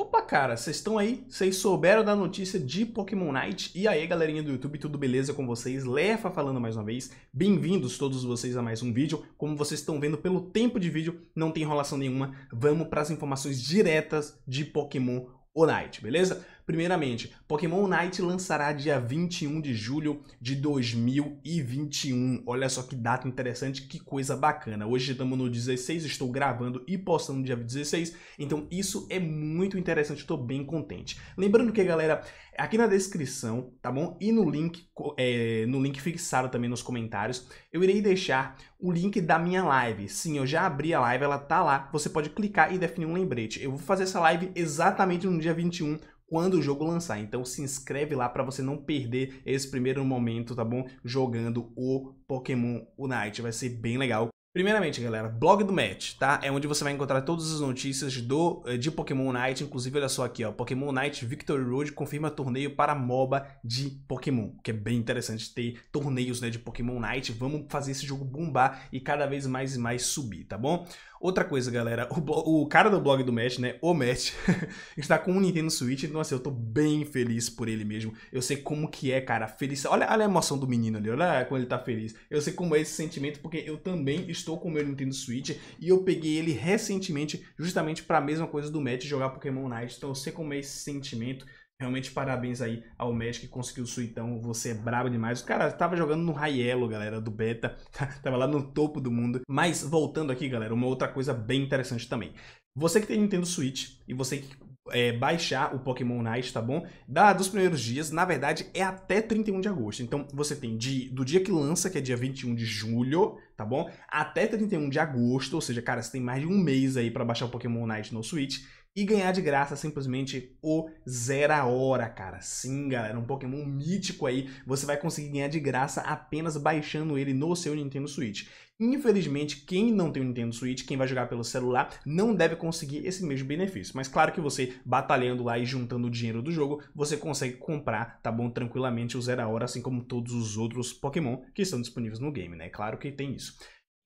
Opa, cara, vocês estão aí? Vocês souberam da notícia de Pokémon Night? E aí, galerinha do YouTube, tudo beleza com vocês? Lefa falando mais uma vez. Bem-vindos todos vocês a mais um vídeo. Como vocês estão vendo pelo tempo de vídeo, não tem enrolação nenhuma. Vamos para as informações diretas de Pokémon Night, beleza? Primeiramente, Pokémon Night lançará dia 21 de julho de 2021. Olha só que data interessante, que coisa bacana. Hoje estamos no 16, estou gravando e postando dia 16, então isso é muito interessante, estou bem contente. Lembrando que, galera, aqui na descrição, tá bom? E no link, é, no link fixado também nos comentários, eu irei deixar o link da minha live. Sim, eu já abri a live, ela tá lá, você pode clicar e definir um lembrete. Eu vou fazer essa live exatamente no dia 21, quando o jogo lançar. Então se inscreve lá para você não perder esse primeiro momento, tá bom? Jogando o Pokémon Unite, vai ser bem legal. Primeiramente, galera, blog do Match, tá? É onde você vai encontrar todas as notícias do, eh, de Pokémon Unite, inclusive, olha só aqui, ó, Pokémon Unite Victory Road confirma torneio para MOBA de Pokémon, que é bem interessante ter torneios, né, de Pokémon Unite, vamos fazer esse jogo bombar e cada vez mais e mais subir, tá bom? Outra coisa, galera, o, o, cara do blog do Matt, né, o Matt, está com um Nintendo Switch, então assim, eu tô bem feliz por ele mesmo. Eu sei como que é, cara, feliz. Olha, olha a emoção do menino ali, olha como ele tá feliz. Eu sei como é esse sentimento, porque eu também estou com o meu Nintendo Switch e eu peguei ele recentemente justamente para a mesma coisa do Matt jogar Pokémon Night. Então eu sei como é esse sentimento Realmente parabéns aí ao Magic que conseguiu o suitão, você é brabo demais. O cara tava jogando no Rayelo, galera, do beta, tava lá no topo do mundo. Mas voltando aqui, galera, uma outra coisa bem interessante também. Você que tem Nintendo Switch e você que é, baixar o Pokémon Night, tá bom? Da, dos primeiros dias, na verdade, é até 31 de agosto. Então, você tem de, do dia que lança, que é dia 21 de julho, tá bom? Até 31 de agosto, ou seja, cara, você tem mais de um mês aí para baixar o Pokémon Night no Switch e ganhar de graça simplesmente o Zera Hora, cara. Sim, galera, um Pokémon mítico aí, você vai conseguir ganhar de graça apenas baixando ele no seu Nintendo Switch. Infelizmente, quem não tem o Nintendo Switch, quem vai jogar pelo celular, não deve conseguir esse mesmo benefício. Mas claro que você, batalhando lá e juntando o dinheiro do jogo, você consegue comprar, tá bom, tranquilamente o Zera Hora, assim como todos os outros Pokémon que estão disponíveis no game, né? Claro que tem isso.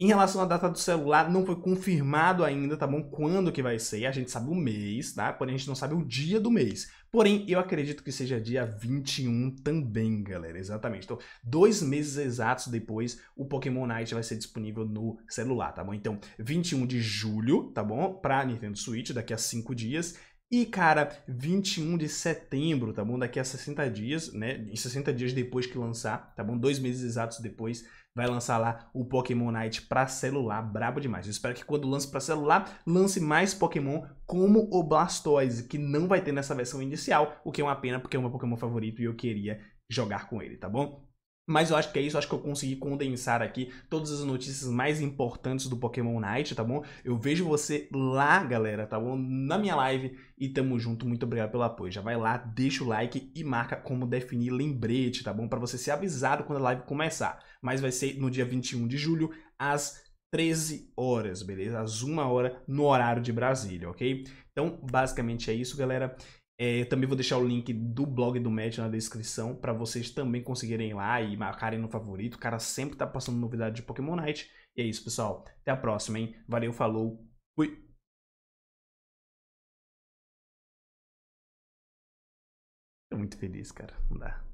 Em relação à data do celular, não foi confirmado ainda, tá bom? Quando que vai ser? A gente sabe o mês, tá? Porém, a gente não sabe o dia do mês. Porém, eu acredito que seja dia 21 também, galera. Exatamente. Então, dois meses exatos depois, o Pokémon Night vai ser disponível no celular, tá bom? Então, 21 de julho, tá bom? Pra Nintendo Switch, daqui a cinco dias. E, cara, 21 de setembro, tá bom? Daqui a 60 dias, né? Em 60 dias depois que lançar, tá bom? Dois meses exatos depois vai lançar lá o Pokémon Night para celular, brabo demais. Eu espero que quando lance para celular, lance mais Pokémon como o Blastoise, que não vai ter nessa versão inicial, o que é uma pena porque é o meu Pokémon favorito e eu queria jogar com ele, tá bom? Mas eu acho que é isso, acho que eu consegui condensar aqui todas as notícias mais importantes do Pokémon Night, tá bom? Eu vejo você lá, galera, tá bom? Na minha live e tamo junto, muito obrigado pelo apoio. Já vai lá, deixa o like e marca como definir lembrete, tá bom? Para você ser avisado quando a live começar. Mas vai ser no dia 21 de julho, às 13 horas, beleza? Às 1 hora no horário de Brasília, ok? Então, basicamente é isso, galera. É, eu também vou deixar o link do blog do Matt na descrição para vocês também conseguirem ir lá e marcarem no favorito. O cara sempre tá passando novidade de Pokémon Night. E é isso, pessoal. Até a próxima, hein? Valeu, falou, fui! Tô muito feliz, cara. Não dá.